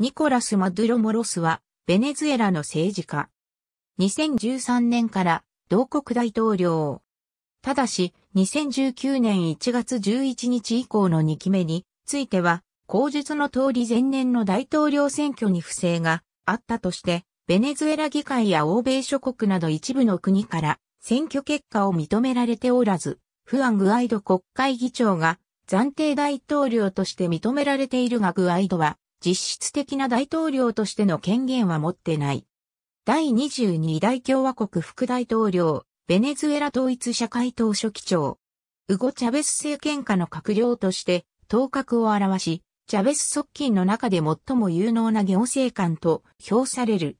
ニコラス・マドゥロ・モロスは、ベネズエラの政治家。2013年から、同国大統領。ただし、2019年1月11日以降の2期目については、口述の通り前年の大統領選挙に不正があったとして、ベネズエラ議会や欧米諸国など一部の国から選挙結果を認められておらず、フアン・グアイド国会議長が暫定大統領として認められているがグアイドは実質的な大統領としての権限は持ってない。第22大共和国副大統領、ベネズエラ統一社会党書記長。ウゴ・チャベス政権下の閣僚として頭角を表し、チャベス側近の中で最も有能な行政官と評される。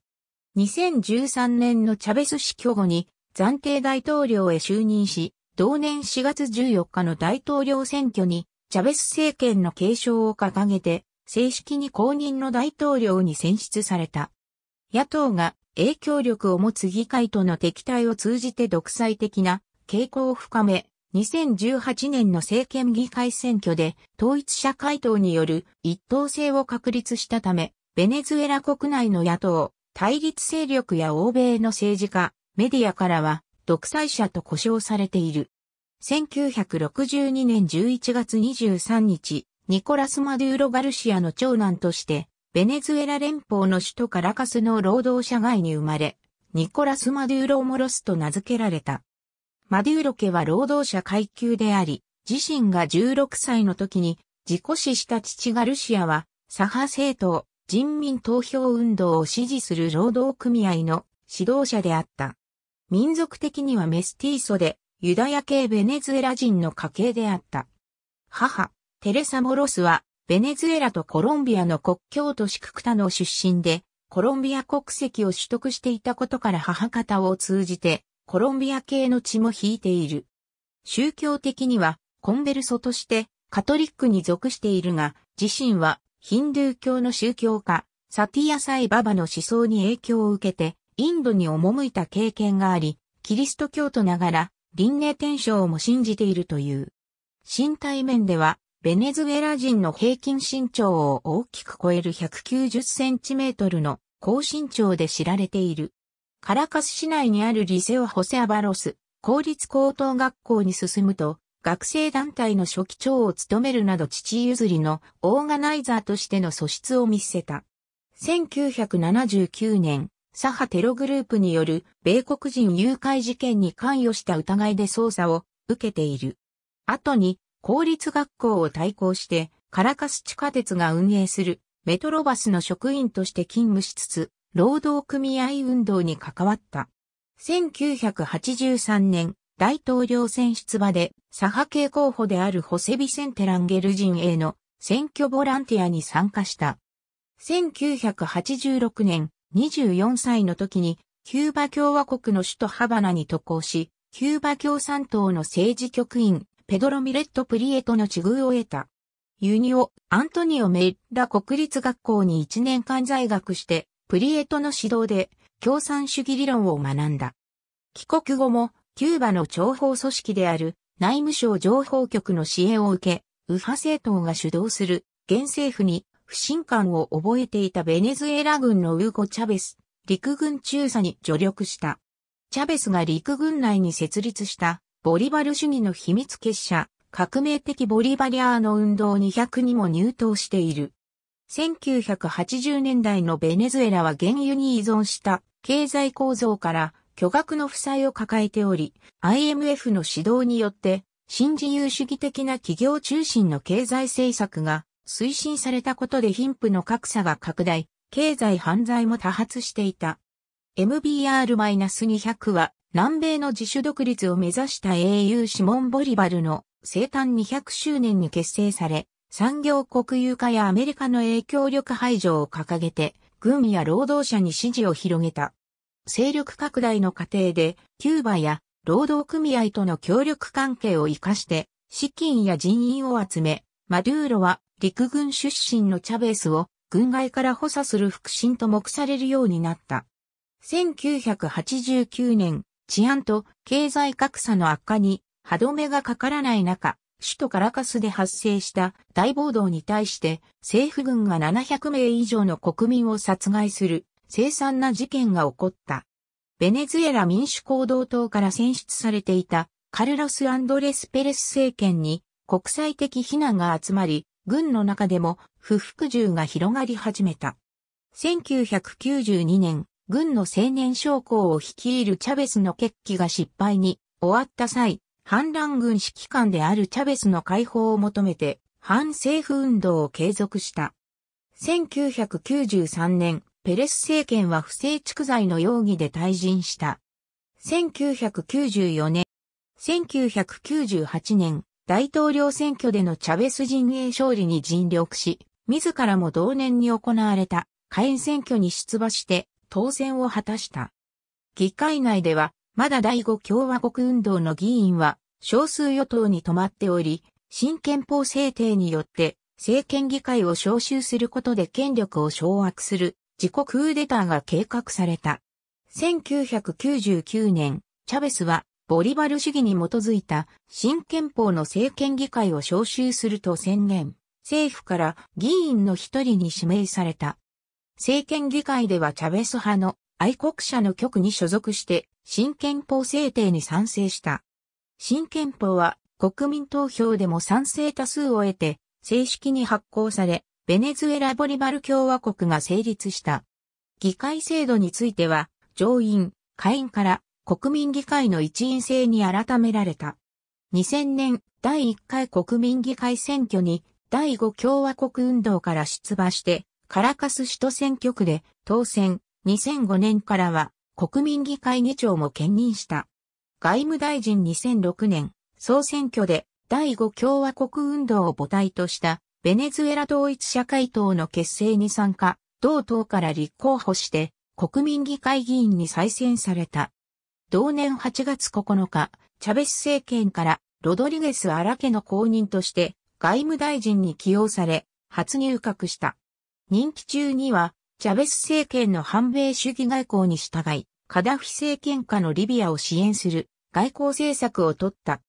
2013年のチャベス死去後に暫定大統領へ就任し、同年4月14日の大統領選挙にチャベス政権の継承を掲げて正式に公認の大統領に選出された。野党が影響力を持つ議会との敵対を通じて独裁的な傾向を深め、2018年の政権議会選挙で統一社会党による一党制を確立したため、ベネズエラ国内の野党、対立勢力や欧米の政治家、メディアからは独裁者と呼称されている。1962年11月23日、ニコラス・マデューロ・ガルシアの長男として、ベネズエラ連邦の首都カラカスの労働者街に生まれ、ニコラス・マデューロ・モロスと名付けられた。マデューロ家は労働者階級であり、自身が16歳の時に自己死した父ガルシアは、左派政党、人民投票運動を支持する労働組合の指導者であった。民族的にはメスティーソで、ユダヤ系ベネズエラ人の家系であった。母、テレサ・モロスは、ベネズエラとコロンビアの国境都市ククタの出身で、コロンビア国籍を取得していたことから母方を通じて、コロンビア系の血も引いている。宗教的には、コンベルソとして、カトリックに属しているが、自身は、ヒンドゥー教の宗教家、サティア・サイ・ババの思想に影響を受けて、インドに赴いた経験があり、キリスト教徒ながら、輪廻転生も信じているという。身体面では、ベネズエラ人の平均身長を大きく超える190センチメートルの高身長で知られている。カラカス市内にあるリセオ・ホセ・アバロス、公立高等学校に進むと、学生団体の初期長を務めるなど父譲りのオーガナイザーとしての素質を見せた。1979年、左派テログループによる米国人誘拐事件に関与した疑いで捜査を受けている。後に公立学校を対抗して、カラカス地下鉄が運営するメトロバスの職員として勤務しつつ、労働組合運動に関わった。1983年、大統領選出馬で、左派系候補であるホセビセンテランゲル陣営の選挙ボランティアに参加した。1986年、24歳の時に、キューバ共和国の首都ハバナに渡航し、キューバ共産党の政治局員ペドロ・ミレット・プリエトの地遇を得た。ユニオ・アントニオ・メイラ国立学校に1年間在学して、プリエトの指導で共産主義理論を学んだ。帰国後も、キューバの諜報組織である内務省情報局の支援を受け、右派政党が主導する現政府に不信感を覚えていたベネズエラ軍のウーゴ・チャベス、陸軍中佐に助力した。チャベスが陸軍内に設立したボリバル主義の秘密結社、革命的ボリバリアーの運動200にも入党している。1980年代のベネズエラは原油に依存した経済構造から巨額の負債を抱えており、IMF の指導によって新自由主義的な企業中心の経済政策が推進されたことで貧富の格差が拡大、経済犯罪も多発していた。MBR-200 は南米の自主独立を目指した英雄シモン・ボリバルの生誕200周年に結成され、産業国有化やアメリカの影響力排除を掲げて、軍や労働者に支持を広げた。勢力拡大の過程で、キューバや労働組合との協力関係を活かして、資金や人員を集め、マドゥーロは陸軍出身のチャベスを軍外から補佐する腹心と目されるようになった。1989年、治安と経済格差の悪化に歯止めがかからない中、首都カラカスで発生した大暴動に対して政府軍が700名以上の国民を殺害する凄惨な事件が起こった。ベネズエラ民主行動党から選出されていたカルロス・アンドレス・ペレス政権に国際的非難が集まり、軍の中でも不服従が広がり始めた。1992年、軍の青年将校を率いるチャベスの決起が失敗に終わった際、反乱軍指揮官であるチャベスの解放を求めて、反政府運動を継続した。1993年、ペレス政権は不正蓄財の容疑で退陣した。1994年、1998年、大統領選挙でのチャベス陣営勝利に尽力し、自らも同年に行われた下院選挙に出馬して当選を果たした。議会内では、まだ第五共和国運動の議員は、少数与党に止まっており、新憲法制定によって、政権議会を招集することで権力を掌握する、自己クーデターが計画された。1999年、チャベスは、ボリバル主義に基づいた新憲法の政権議会を招集すると宣言、政府から議員の一人に指名された。政権議会ではチャベス派の愛国者の局に所属して新憲法制定に賛成した。新憲法は国民投票でも賛成多数を得て正式に発行され、ベネズエラ・ボリバル共和国が成立した。議会制度については、上院、下院から国民議会の一員制に改められた。2000年第1回国民議会選挙に第5共和国運動から出馬してカラカス首都選挙区で当選2005年からは国民議会議長も兼任した。外務大臣2006年総選挙で第5共和国運動を母体としたベネズエラ統一社会党の結成に参加、同党から立候補して国民議会議員に再選された。同年8月9日、チャベス政権からロドリゲス・アラケの公認として外務大臣に起用され、初入閣した。任期中には、チャベス政権の反米主義外交に従い、カダフィ政権下のリビアを支援する外交政策を取った。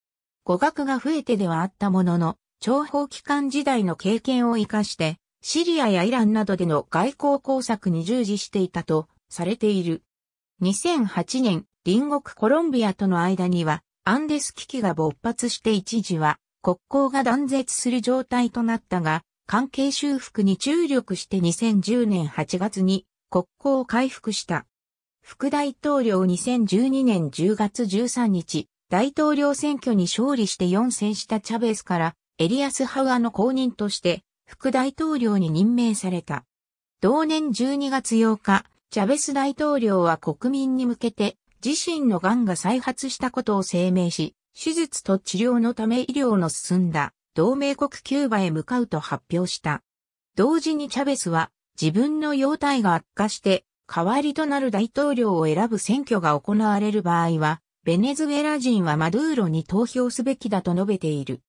語学が増えてではあったものの、情報機関時代の経験を活かして、シリアやイランなどでの外交工作に従事していたとされている。2008年、隣国コロンビアとの間には、アンデス危機が勃発して一時は、国交が断絶する状態となったが、関係修復に注力して2010年8月に国交を回復した。副大統領2012年10月13日、大統領選挙に勝利して4選したチャベスからエリアス・ハウアの公認として副大統領に任命された。同年12月8日、チャベス大統領は国民に向けて自身の癌が再発したことを声明し、手術と治療のため医療の進んだ同盟国キューバへ向かうと発表した。同時にチャベスは自分の容態が悪化して代わりとなる大統領を選ぶ選挙が行われる場合は、ベネズエラ人はマドゥーロに投票すべきだと述べている。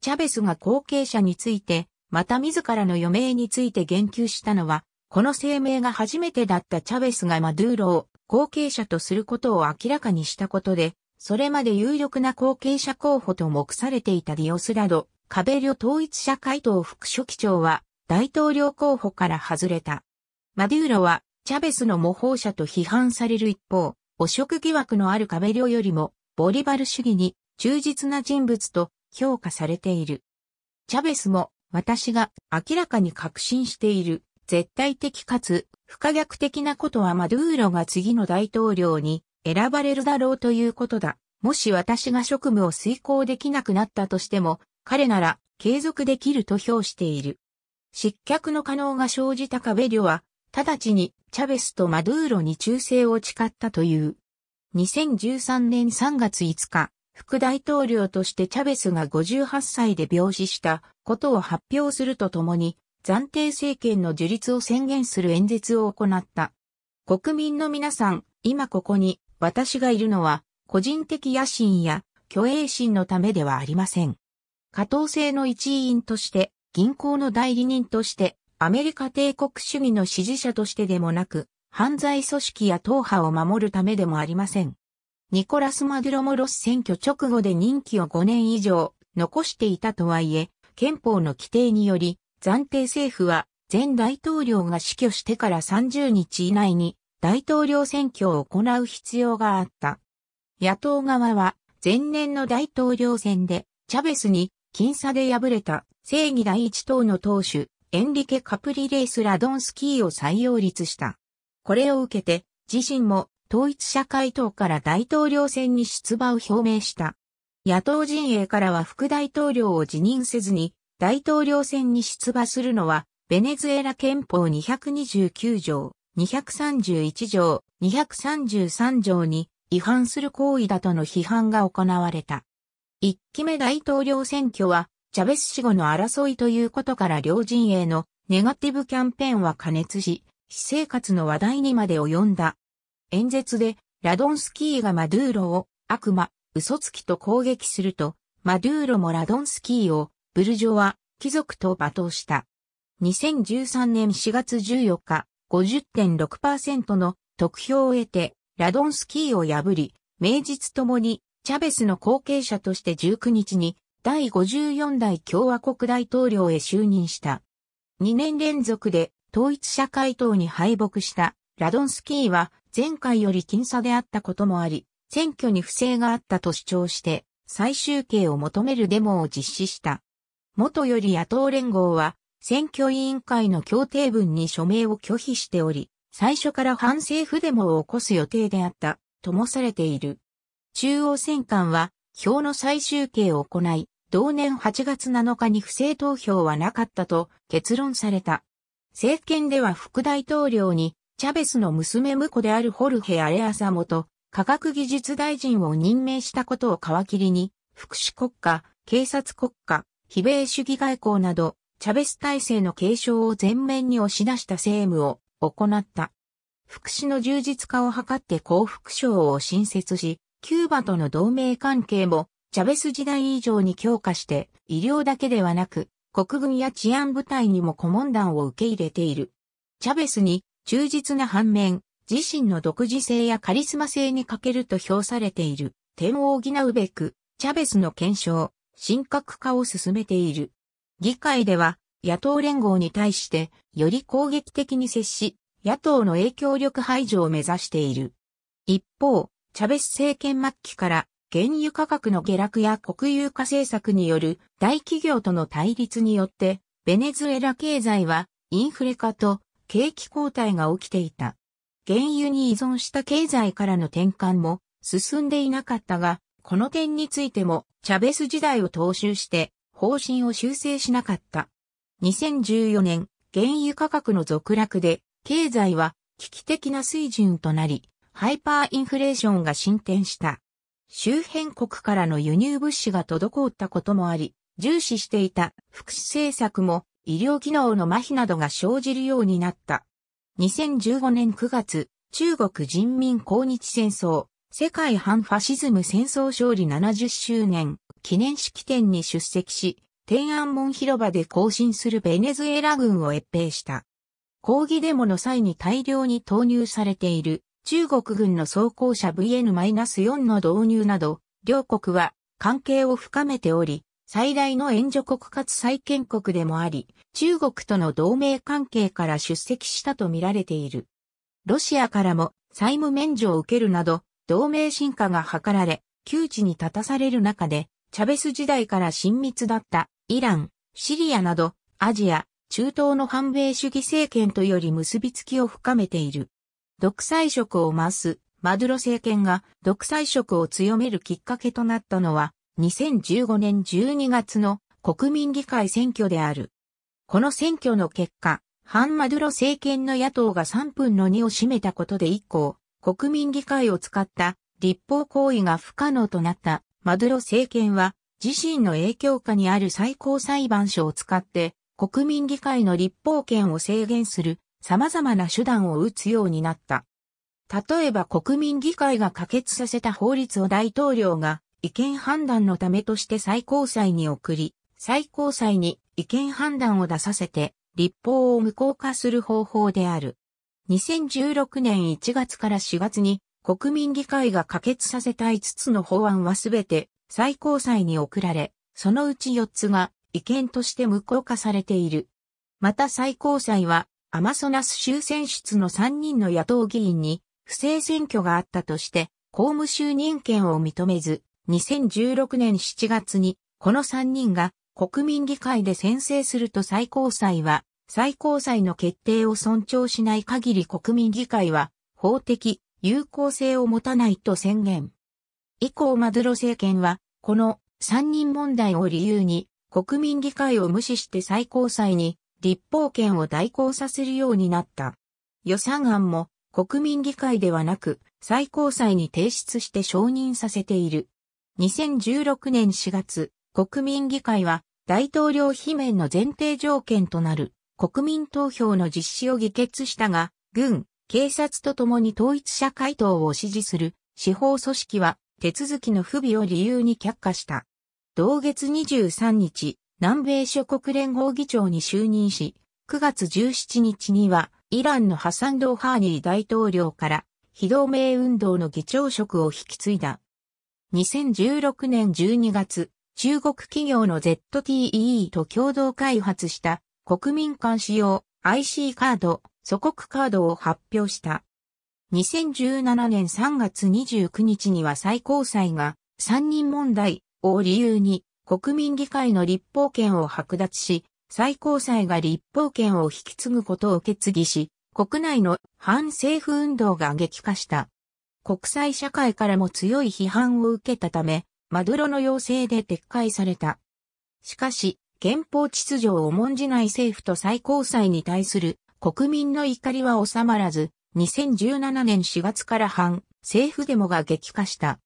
チャベスが後継者について、また自らの余命について言及したのは、この声明が初めてだったチャベスがマドゥーロを後継者とすることを明らかにしたことで、それまで有力な後継者候補と目されていたディオスラド・カベリョ統一社会党副書記長は大統領候補から外れた。マデューロはチャベスの模倣者と批判される一方、汚職疑惑のあるカベリョよりもボリバル主義に忠実な人物と評価されている。チャベスも私が明らかに確信している絶対的かつ不可逆的なことはマドゥーロが次の大統領に選ばれるだろうということだ。もし私が職務を遂行できなくなったとしても、彼なら継続できると評している。失脚の可能が生じたカベリョは、直ちにチャベスとマドゥーロに忠誠を誓ったという。2013年3月5日、副大統領としてチャベスが58歳で病死したことを発表するとともに、暫定政権の樹立を宣言する演説を行った。国民の皆さん、今ここに私がいるのは、個人的野心や虚栄心のためではありません。加藤制の一員として、銀行の代理人として、アメリカ帝国主義の支持者としてでもなく、犯罪組織や党派を守るためでもありません。ニコラス・マデロモロス選挙直後で任期を5年以上残していたとはいえ、憲法の規定により、暫定政府は前大統領が死去してから30日以内に大統領選挙を行う必要があった。野党側は前年の大統領選でチャベスに僅差で敗れた正義第一党の党首、エンリケ・カプリレース・ラドンスキーを再擁立した。これを受けて、自身も統一社会党から大統領選に出馬を表明した。野党陣営からは副大統領を辞任せずに大統領選に出馬するのはベネズエラ憲法229条、231条、233条に違反する行為だとの批判が行われた。一期目大統領選挙は、チャベス死後の争いということから両陣営のネガティブキャンペーンは加熱し、私生活の話題にまで及んだ。演説で、ラドンスキーがマドゥーロを悪魔、嘘つきと攻撃すると、マドゥーロもラドンスキーをブルジョワ、貴族と罵倒した。2013年4月14日、50.6%の得票を得て、ラドンスキーを破り、名実ともにチャベスの後継者として19日に第54代共和国大統領へ就任した。2年連続で統一社会党に敗北したラドンスキーは前回より僅差であったこともあり、選挙に不正があったと主張して最終形を求めるデモを実施した。元より野党連合は選挙委員会の協定文に署名を拒否しており、最初から反政府デモを起こす予定であったともされている。中央選管は、票の最終計を行い、同年8月7日に不正投票はなかったと結論された。政権では副大統領に、チャベスの娘婿であるホルヘ・アレアサモと、科学技術大臣を任命したことを皮切りに、福祉国家、警察国家、非米主義外交など、チャベス体制の継承を前面に押し出した政務を行った。福祉の充実化を図って幸福賞を新設し、キューバとの同盟関係も、チャベス時代以上に強化して、医療だけではなく、国軍や治安部隊にも顧問団を受け入れている。チャベスに忠実な反面、自身の独自性やカリスマ性に欠けると評されている点を補うべく、チャベスの検証、深刻化を進めている。議会では、野党連合に対して、より攻撃的に接し、野党の影響力排除を目指している。一方、チャベス政権末期から原油価格の下落や国有化政策による大企業との対立によって、ベネズエラ経済はインフレ化と景気後退が起きていた。原油に依存した経済からの転換も進んでいなかったが、この点についてもチャベス時代を踏襲して方針を修正しなかった。2014年、原油価格の続落で経済は危機的な水準となり、ハイパーインフレーションが進展した。周辺国からの輸入物資が滞ったこともあり、重視していた福祉政策も医療機能の麻痺などが生じるようになった。2015年9月、中国人民抗日戦争、世界反ファシズム戦争勝利70周年記念式典に出席し、天安門広場で行進するベネズエラ軍を越兵した。抗議デモの際に大量に投入されている中国軍の装甲車 VN-4 の導入など、両国は関係を深めており、最大の援助国かつ再建国でもあり、中国との同盟関係から出席したと見られている。ロシアからも債務免除を受けるなど、同盟進化が図られ、窮地に立たされる中で、チャベス時代から親密だったイラン、シリアなど、アジア、中東の反米主義政権とより結びつきを深めている。独裁色を増すマドゥロ政権が独裁色を強めるきっかけとなったのは2015年12月の国民議会選挙である。この選挙の結果、反マドゥロ政権の野党が3分の2を占めたことで以降、国民議会を使った立法行為が不可能となったマドゥロ政権は自身の影響下にある最高裁判所を使って国民議会の立法権を制限する様々な手段を打つようになった。例えば国民議会が可決させた法律を大統領が意見判断のためとして最高裁に送り、最高裁に意見判断を出させて立法を無効化する方法である。2016年1月から4月に国民議会が可決させた5つの法案はすべて最高裁に送られ、そのうち4つが違憲として無効化されている。また最高裁はアマソナス州選出の3人の野党議員に不正選挙があったとして公務就任権を認めず、2016年7月にこの3人が国民議会で宣誓すると最高裁は最高裁の決定を尊重しない限り国民議会は法的有効性を持たないと宣言。以降マドロ政権はこの3人問題を理由に国民議会を無視して最高裁に立法権を代行させるようになった。予算案も国民議会ではなく最高裁に提出して承認させている。2016年4月、国民議会は大統領罷免の前提条件となる国民投票の実施を議決したが、軍、警察と共に統一者回答を支持する司法組織は手続きの不備を理由に却下した。同月23日、南米諸国連合議長に就任し、9月17日にはイランのハサン・ドハーニー大統領から非同盟運動の議長職を引き継いだ。2016年12月、中国企業の ZTE と共同開発した国民間使用 IC カード、祖国カードを発表した。2017年3月29日には最高裁が三人問題を理由に国民議会の立法権を剥奪し、最高裁が立法権を引き継ぐことを決議し、国内の反政府運動が激化した。国際社会からも強い批判を受けたため、マドロの要請で撤回された。しかし、憲法秩序を重んじない政府と最高裁に対する国民の怒りは収まらず、2017年4月から反政府デモが激化した。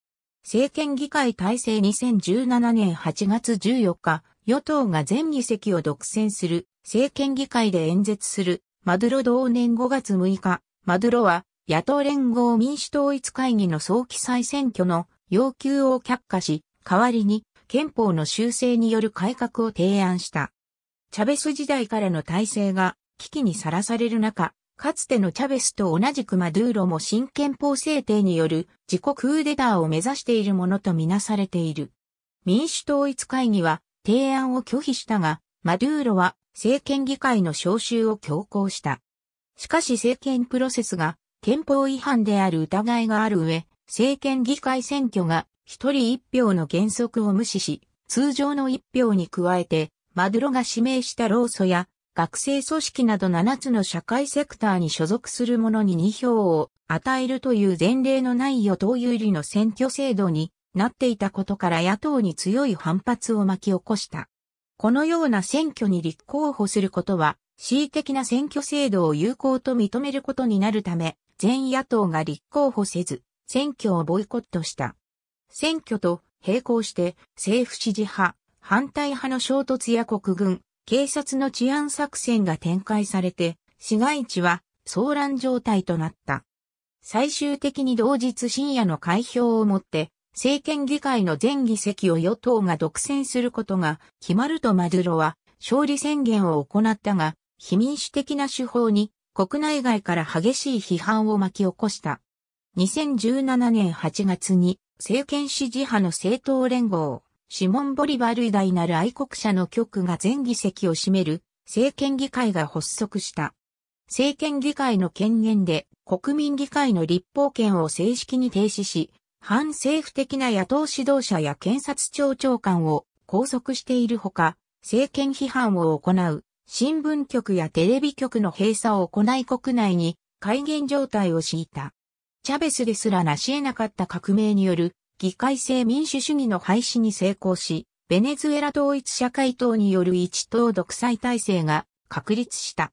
政権議会体制2017年8月14日、与党が全議席を独占する政権議会で演説するマドゥロ同年5月6日、マドゥロは野党連合民主統一会議の早期再選挙の要求を却下し、代わりに憲法の修正による改革を提案した。チャベス時代からの体制が危機にさらされる中、かつてのチャベスと同じくマドゥーロも新憲法制定による自己クーデターを目指しているものとみなされている。民主統一会議は提案を拒否したが、マドゥーロは政権議会の招集を強行した。しかし政権プロセスが憲法違反である疑いがある上、政権議会選挙が一人一票の原則を無視し、通常の一票に加えて、マドゥロが指名した労組や学生組織など7つの社会セクターに所属する者に2票を与えるという前例のない与党有利の選挙制度になっていたことから野党に強い反発を巻き起こした。このような選挙に立候補することは、恣意的な選挙制度を有効と認めることになるため、全野党が立候補せず、選挙をボイコットした。選挙と並行して、政府支持派、反対派の衝突や国軍、警察の治安作戦が展開されて、市街地は騒乱状態となった。最終的に同日深夜の開票をもって、政権議会の全議席を与党が独占することが決まるとマドゥロは勝利宣言を行ったが、非民主的な手法に国内外から激しい批判を巻き起こした。2017年8月に政権支持派の政党連合シモン・ボリバル偉大なる愛国者の局が全議席を占める政権議会が発足した。政権議会の権限で国民議会の立法権を正式に停止し、反政府的な野党指導者や検察庁長官を拘束しているほか、政権批判を行う新聞局やテレビ局の閉鎖を行い国内に戒厳状態を敷いた。チャベスですら成し得なかった革命による議会制民主主義の廃止に成功し、ベネズエラ統一社会党による一党独裁体制が確立した。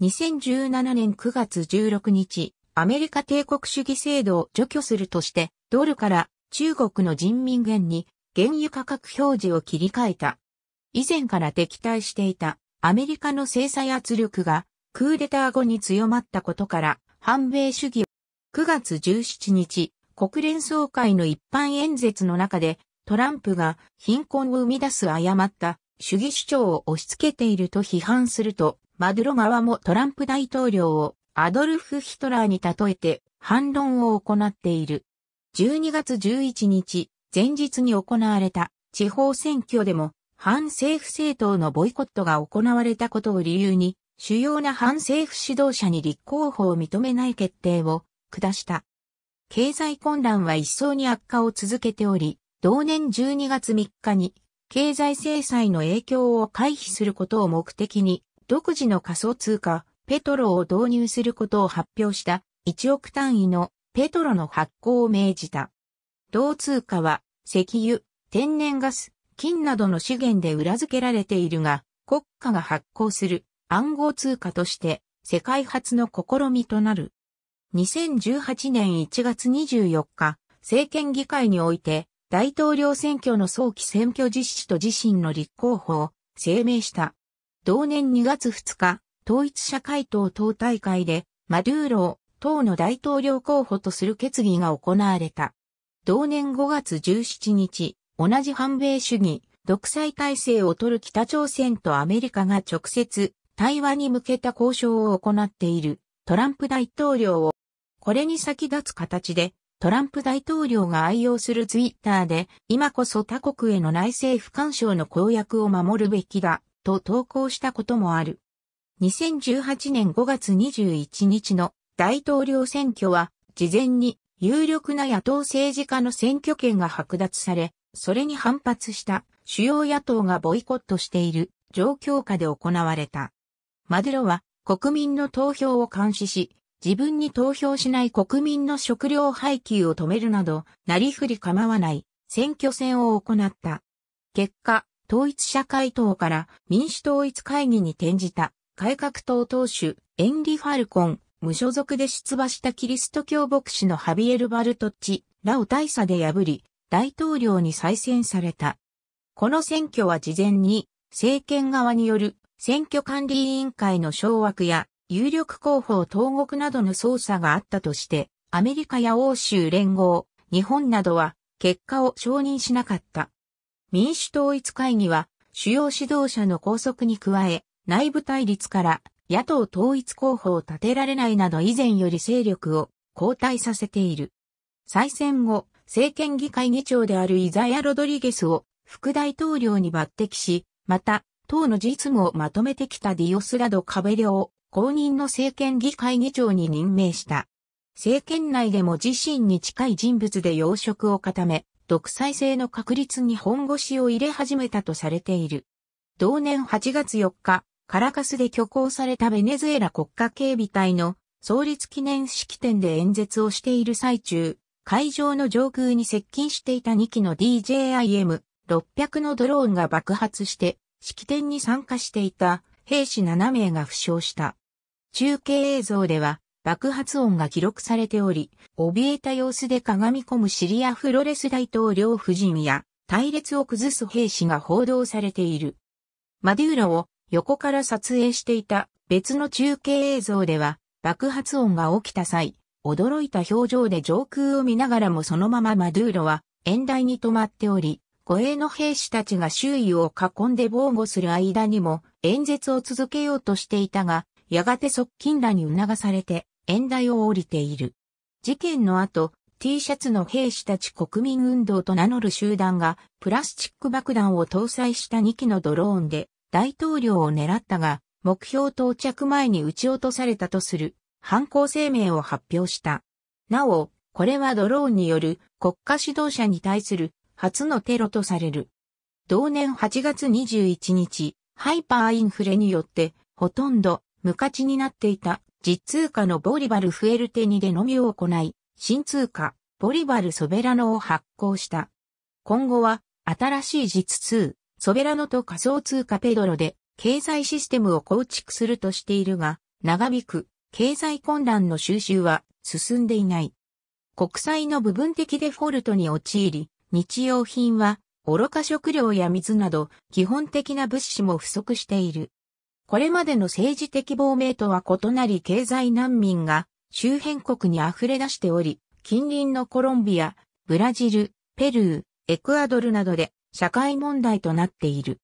2017年9月16日、アメリカ帝国主義制度を除去するとして、ドルから中国の人民元に原油価格表示を切り替えた。以前から敵対していたアメリカの制裁圧力がクーデター後に強まったことから反米主義。9月17日、国連総会の一般演説の中で、トランプが貧困を生み出す誤った主義主張を押し付けていると批判すると、マドゥロ側もトランプ大統領をアドルフ・ヒトラーに例えて反論を行っている。12月11日、前日に行われた地方選挙でも反政府政党のボイコットが行われたことを理由に主要な反政府指導者に立候補を認めない決定を下した。経済混乱は一層に悪化を続けており、同年12月3日に経済制裁の影響を回避することを目的に、独自の仮想通貨、ペトロを導入することを発表した1億単位のペトロの発行を命じた。同通貨は石油、天然ガス、金などの資源で裏付けられているが、国家が発行する暗号通貨として世界初の試みとなる。2018年1月24日、政権議会において、大統領選挙の早期選挙実施と自身の立候補を声明した。同年2月2日、統一社会党党大会で、マドゥーロを党の大統領候補とする決議が行われた。同年5月17日、同じ反米主義、独裁体制を取る北朝鮮とアメリカが直接対話に向けた交渉を行っているトランプ大統領をこれに先立つ形で、トランプ大統領が愛用するツイッターで、今こそ他国への内政不干渉の公約を守るべきだ、と投稿したこともある。2018年5月21日の大統領選挙は、事前に有力な野党政治家の選挙権が剥奪され、それに反発した主要野党がボイコットしている状況下で行われた。マデロは国民の投票を監視し、自分に投票しない国民の食料配給を止めるなど、なりふり構わない選挙戦を行った。結果、統一社会党から民主統一会議に転じた改革党党首エンリ・ファルコン、無所属で出馬したキリスト教牧師のハビエル・バルトッチラオ大佐で破り、大統領に再選された。この選挙は事前に政権側による選挙管理委員会の掌握や有力候補を投獄などの捜査があったとして、アメリカや欧州連合、日本などは結果を承認しなかった。民主統一会議は主要指導者の拘束に加え、内部対立から野党統一候補を立てられないなど以前より勢力を後退させている。再選後、政権議会議長であるイザヤ・ロドリゲスを副大統領に抜擢し、また、党の実務をまとめてきたディオスラド・カベリオを公認の政権議会議長に任命した。政権内でも自身に近い人物で要職を固め、独裁制の確立に本腰を入れ始めたとされている。同年8月4日、カラカスで挙行されたベネズエラ国家警備隊の創立記念式典で演説をしている最中、会場の上空に接近していた2機の DJIM600 のドローンが爆発して、式典に参加していた兵士7名が負傷した。中継映像では爆発音が記録されており、怯えた様子で鏡込むシリアフロレス大統領夫人や隊列を崩す兵士が報道されている。マデューロを横から撮影していた別の中継映像では爆発音が起きた際、驚いた表情で上空を見ながらもそのままマドゥーロは演台に止まっており、護衛の兵士たちが周囲を囲んで防護する間にも演説を続けようとしていたが、やがて側近らに促されて、演台を降りている。事件の後、T シャツの兵士たち国民運動と名乗る集団が、プラスチック爆弾を搭載した2機のドローンで、大統領を狙ったが、目標到着前に撃ち落とされたとする、犯行声明を発表した。なお、これはドローンによる国家指導者に対する初のテロとされる。同年8月21日、ハイパーインフレによって、ほとんど無価値になっていた実通貨のボリバルフエルテニでのみを行い、新通貨ボリバルソベラノを発行した。今後は新しい実通、ソベラノと仮想通貨ペドロで経済システムを構築するとしているが、長引く経済混乱の収集は進んでいない。国債の部分的デフォルトに陥り、日用品は愚か食料や水など基本的な物資も不足している。これまでの政治的亡命とは異なり経済難民が周辺国に溢れ出しており、近隣のコロンビア、ブラジル、ペルー、エクアドルなどで社会問題となっている。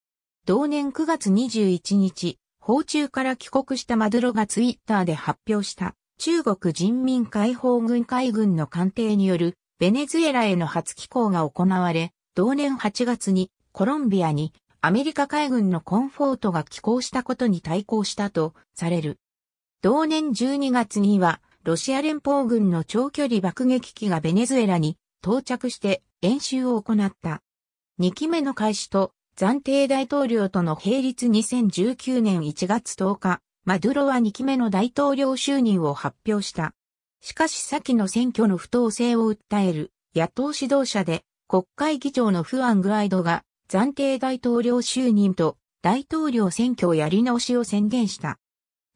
同年9月21日、訪中から帰国したマドロがツイッターで発表した中国人民解放軍海軍の艦艇によるベネズエラへの初寄港が行われ、同年8月にコロンビアにアメリカ海軍のコンフォートが寄港したことに対抗したとされる。同年12月にはロシア連邦軍の長距離爆撃機がベネズエラに到着して演習を行った。2期目の開始と暫定大統領との並立2019年1月10日、マドゥロは2期目の大統領就任を発表した。しかし先の選挙の不当性を訴える野党指導者で国会議長のフアン・グアイドが暫定大統領就任と大統領選挙やり直しを宣言した。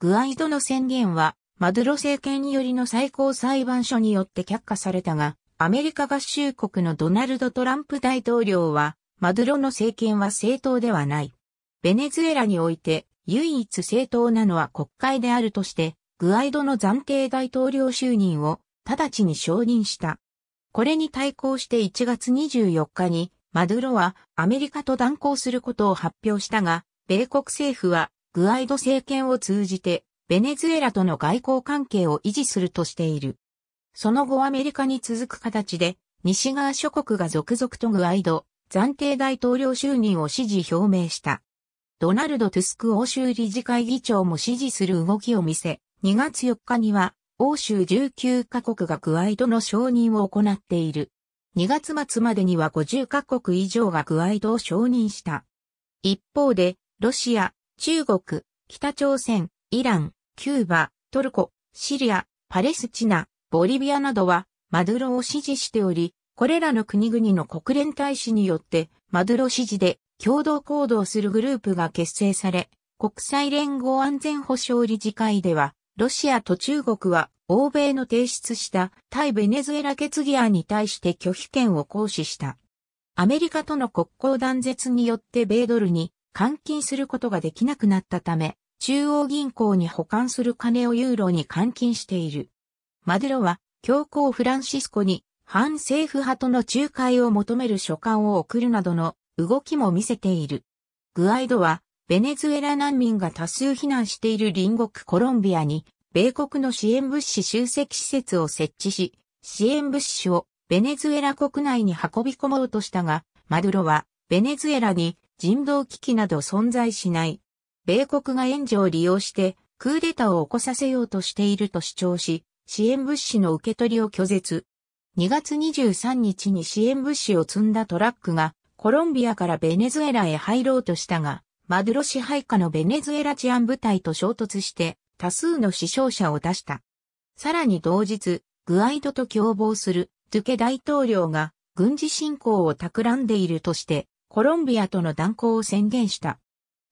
グアイドの宣言はマドゥロ政権よりの最高裁判所によって却下されたが、アメリカ合衆国のドナルド・トランプ大統領は、マドゥロの政権は正当ではない。ベネズエラにおいて唯一正当なのは国会であるとして、グアイドの暫定大統領就任を直ちに承認した。これに対抗して1月24日に、マドゥロはアメリカと断交することを発表したが、米国政府はグアイド政権を通じてベネズエラとの外交関係を維持するとしている。その後アメリカに続く形で西側諸国が続々とグアイド暫定大統領就任を支持表明した。ドナルド・トゥスク欧州理事会議長も支持する動きを見せ、2月4日には欧州19カ国がクワイドの承認を行っている。2月末までには50カ国以上がクワイドを承認した。一方で、ロシア、中国、北朝鮮、イラン、キューバ、トルコ、シリア、パレスチナ、ボリビアなどは、マドゥロを支持しており、これらの国々の国連大使によって、マドゥロ支持で共同行動するグループが結成され、国際連合安全保障理事会では、ロシアと中国は欧米の提出した対ベネズエラ決議案に対して拒否権を行使した。アメリカとの国交断絶によって米ドルに換金することができなくなったため、中央銀行に保管する金をユーロに換金している。マデロは教皇フランシスコに反政府派との仲介を求める書簡を送るなどの動きも見せている。グアイドはベネズエラ難民が多数避難している隣国コロンビアに、米国の支援物資集積施設を設置し、支援物資をベネズエラ国内に運び込もうとしたが、マドゥロはベネズエラに人道危機など存在しない。米国が援助を利用してクーデターを起こさせようとしていると主張し、支援物資の受け取りを拒絶。2月23日に支援物資を積んだトラックがコロンビアからベネズエラへ入ろうとしたが、マドゥロ支配下のベネズエラ治安部隊と衝突して多数の死傷者を出した。さらに同日、グアイドと共謀するドゥケ大統領が軍事侵攻を企んでいるとしてコロンビアとの断交を宣言した。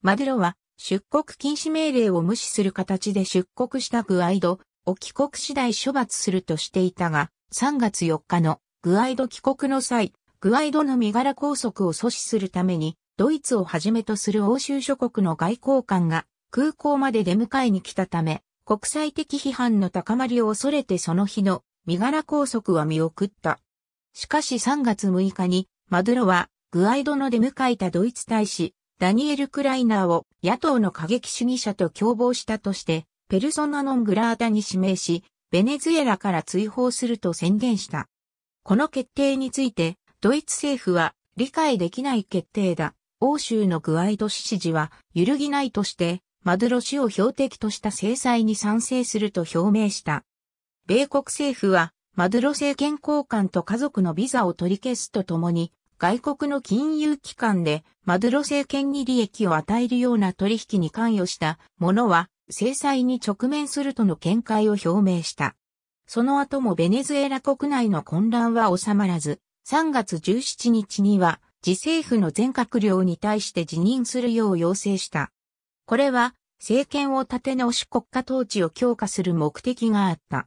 マドゥロは出国禁止命令を無視する形で出国したグアイドを帰国次第処罰するとしていたが、3月4日のグアイド帰国の際、グアイドの身柄拘束を阻止するためにドイツをはじめとする欧州諸国の外交官が空港まで出迎えに来たため、国際的批判の高まりを恐れてその日の身柄拘束は見送った。しかし3月6日にマドゥロはグアイドの出迎えたドイツ大使ダニエル・クライナーを野党の過激主義者と共謀したとしてペルソナノングラータに指名し、ベネズエラから追放すると宣言した。この決定について、ドイツ政府は理解できない決定だ。欧州のグアイド市知事は揺るぎないとして、マドロ氏を標的とした制裁に賛成すると表明した。米国政府は、マドロ政権交換と家族のビザを取り消すとともに、外国の金融機関でマドロ政権に利益を与えるような取引に関与した者は制裁に直面するとの見解を表明した。その後もベネズエラ国内の混乱は収まらず、3月17日には自政府の全閣僚に対して辞任するよう要請した。これは、政権を立て直し国家統治を強化する目的があった。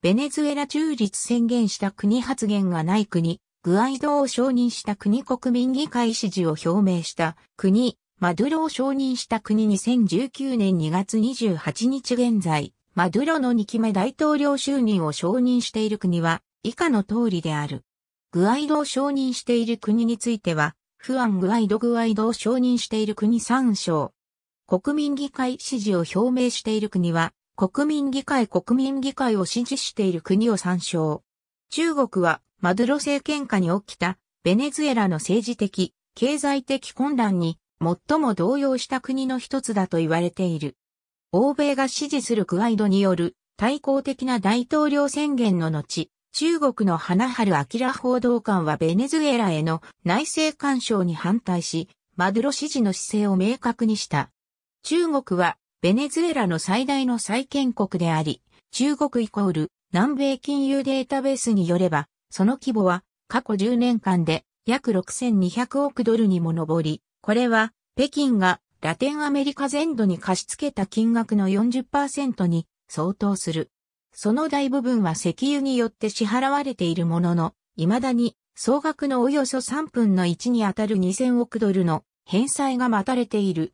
ベネズエラ中立宣言した国発言がない国、グアイドを承認した国国民議会支持を表明した国、マドゥロを承認した国2019年2月28日現在、マドゥロの2期目大統領就任を承認している国は以下の通りである。グアイドを承認している国については、フアン・グアイド・グアイドを承認している国3省。国民議会支持を表明している国は、国民議会国民議会を支持している国を参照。中国は、マドゥロ政権下に起きた、ベネズエラの政治的、経済的混乱に、最も動揺した国の一つだと言われている。欧米が支持するグアイドによる、対抗的な大統領宣言の後、中国の花春明報道官はベネズエラへの内政干渉に反対し、マドゥロ支持の姿勢を明確にした。中国はベネズエラの最大の再建国であり、中国イコール南米金融データベースによれば、その規模は過去10年間で約6200億ドルにも上り、これは北京がラテンアメリカ全土に貸し付けた金額の40%に相当する。その大部分は石油によって支払われているものの、未だに総額のおよそ3分の1にあたる2000億ドルの返済が待たれている。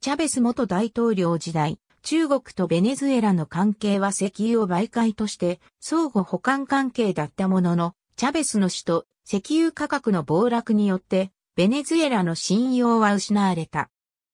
チャベス元大統領時代、中国とベネズエラの関係は石油を媒介として相互補完関係だったものの、チャベスの死と石油価格の暴落によってベネズエラの信用は失われた。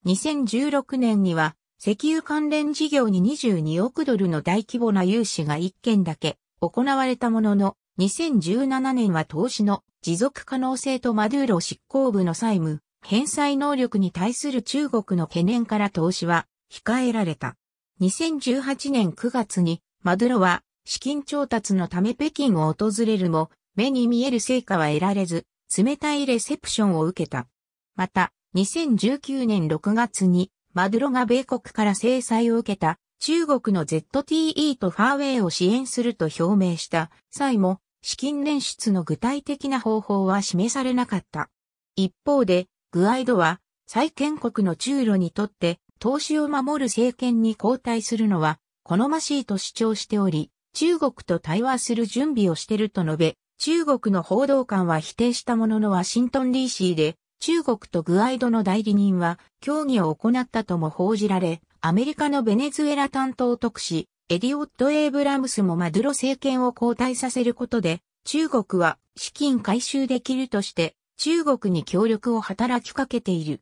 2016年には石油関連事業に22億ドルの大規模な融資が1件だけ行われたものの、2017年は投資の持続可能性とマドゥーロ執行部の債務、返済能力に対する中国の懸念から投資は控えられた。2018年9月にマドゥロは資金調達のため北京を訪れるも、目に見える成果は得られず、冷たいレセプションを受けた。また、2019年6月にマドゥロが米国から制裁を受けた中国の ZTE とファーウェイを支援すると表明した際も資金捻出の具体的な方法は示されなかった。一方で、グアイドは債権国の中路にとって投資を守る政権に交代するのは好ましいと主張しており、中国と対話する準備をしていると述べ、中国の報道官は否定したもののワシントン DC で中国とグアイドの代理人は協議を行ったとも報じられ、アメリカのベネズエラ担当特使、エディオット・エイブラムスもマドゥロ政権を交代させることで、中国は資金回収できるとして、中国に協力を働きかけている。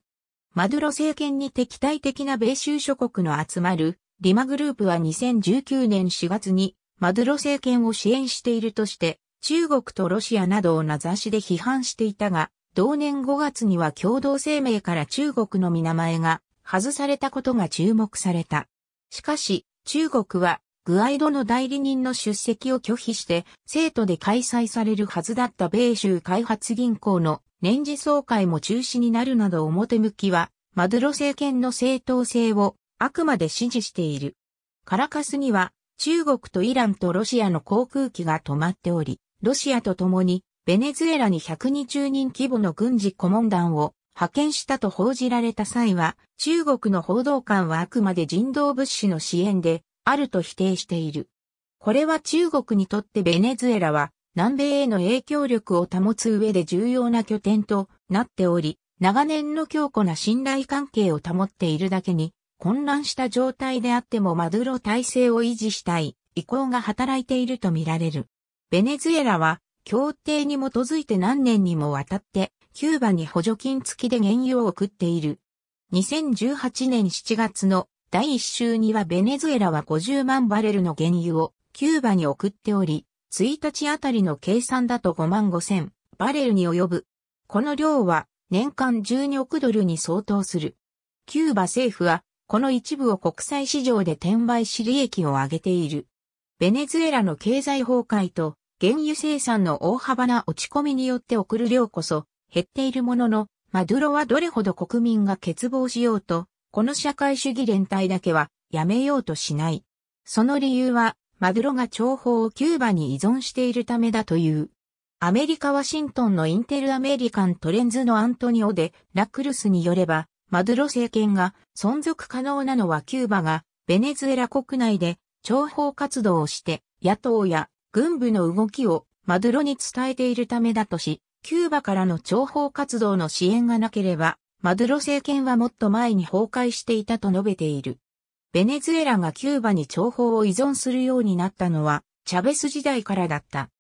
マドゥロ政権に敵対的な米州諸国の集まるリマグループは2019年4月にマドゥロ政権を支援しているとして中国とロシアなどを名指しで批判していたが同年5月には共同声明から中国の名前が外されたことが注目された。しかし、中国は、グアイドの代理人の出席を拒否して、生徒で開催されるはずだった米州開発銀行の年次総会も中止になるなど表向きは、マドロ政権の正当性をあくまで支持している。カラカスには中国とイランとロシアの航空機が止まっており、ロシアと共にベネズエラに120人規模の軍事顧問団を派遣したと報じられた際は、中国の報道官はあくまで人道物資の支援であると否定している。これは中国にとってベネズエラは南米への影響力を保つ上で重要な拠点となっており、長年の強固な信頼関係を保っているだけに、混乱した状態であってもマドゥロ体制を維持したい意向が働いているとみられる。ベネズエラは協定に基づいて何年にもわたって、キューバに補助金付きで原油を送っている。2018年7月の第1週にはベネズエラは50万バレルの原油をキューバに送っており、1日あたりの計算だと5万5千バレルに及ぶ。この量は年間12億ドルに相当する。キューバ政府はこの一部を国際市場で転売し利益を上げている。ベネズエラの経済崩壊と原油生産の大幅な落ち込みによって送る量こそ減っているものの、マドゥロはどれほど国民が欠乏しようと、この社会主義連帯だけはやめようとしない。その理由は、マドゥロが情報をキューバに依存しているためだという。アメリカ・ワシントンのインテルアメリカントレンズのアントニオでラクルスによれば、マドゥロ政権が存続可能なのはキューバがベネズエラ国内で諜報活動をして野党や軍部の動きをマドゥロに伝えているためだとし、キューバからの諜報活動の支援がなければ、マドゥロ政権はもっと前に崩壊していたと述べている。ベネズエラがキューバに諜報を依存するようになったのは、チャベス時代からだった。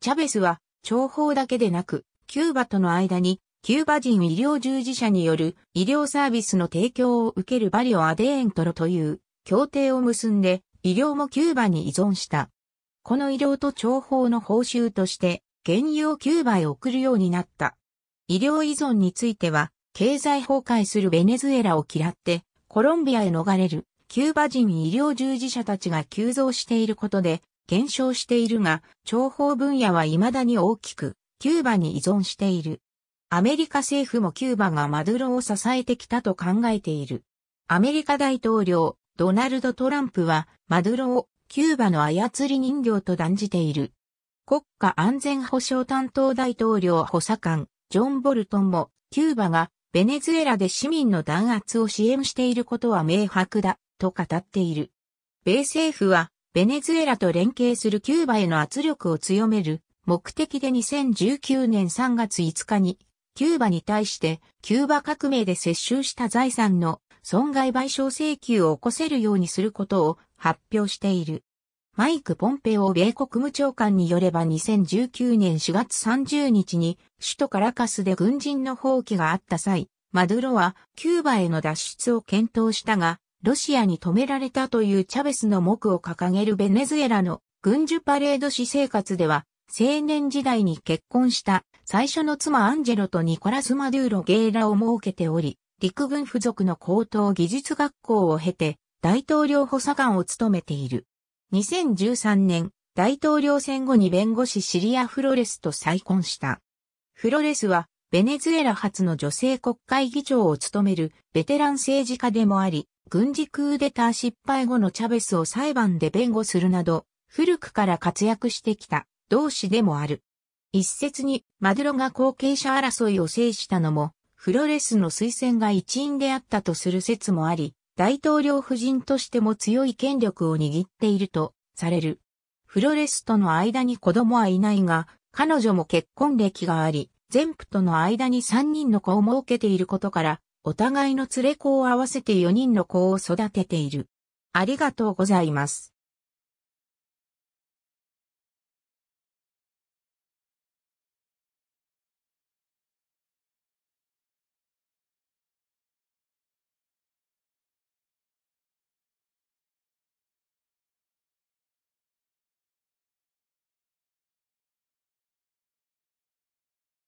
チャベスは、諜報だけでなく、キューバとの間に、キューバ人医療従事者による医療サービスの提供を受けるバリオ・アデエントロという協定を結んで、医療もキューバに依存した。この医療と情報の報酬として、原油を9倍送るようになった。医療依存については、経済崩壊するベネズエラを嫌って、コロンビアへ逃れる、キューバ人医療従事者たちが急増していることで、減少しているが、情報分野は未だに大きく、キューバに依存している。アメリカ政府もキューバがマドゥロを支えてきたと考えている。アメリカ大統領、ドナルド・トランプは、マドゥロをキューバの操り人形と断じている。国家安全保障担当大統領補佐官、ジョン・ボルトンも、キューバがベネズエラで市民の弾圧を支援していることは明白だ、と語っている。米政府は、ベネズエラと連携するキューバへの圧力を強める目的で2019年3月5日に、キューバに対して、キューバ革命で接収した財産の損害賠償請求を起こせるようにすることを発表している。マイク・ポンペオ米国務長官によれば2019年4月30日に首都カラカスで軍人の放棄があった際、マドゥロはキューバへの脱出を検討したが、ロシアに止められたというチャベスの目を掲げるベネズエラの軍需パレード私生活では、青年時代に結婚した最初の妻アンジェロとニコラス・マドゥーロ・ゲーラを設けており、陸軍付属の高等技術学校を経て、大統領補佐官を務めている。2013年、大統領選後に弁護士シリア・フロレスと再婚した。フロレスは、ベネズエラ初の女性国会議長を務めるベテラン政治家でもあり、軍事クーデター失敗後のチャベスを裁判で弁護するなど、古くから活躍してきた同志でもある。一説にマドロが後継者争いを制したのも、フロレスの推薦が一因であったとする説もあり、大統領夫人としても強い権力を握っているとされる。フロレスとの間に子供はいないが、彼女も結婚歴があり、全夫との間に3人の子を設けていることから、お互いの連れ子を合わせて4人の子を育てている。ありがとうございます。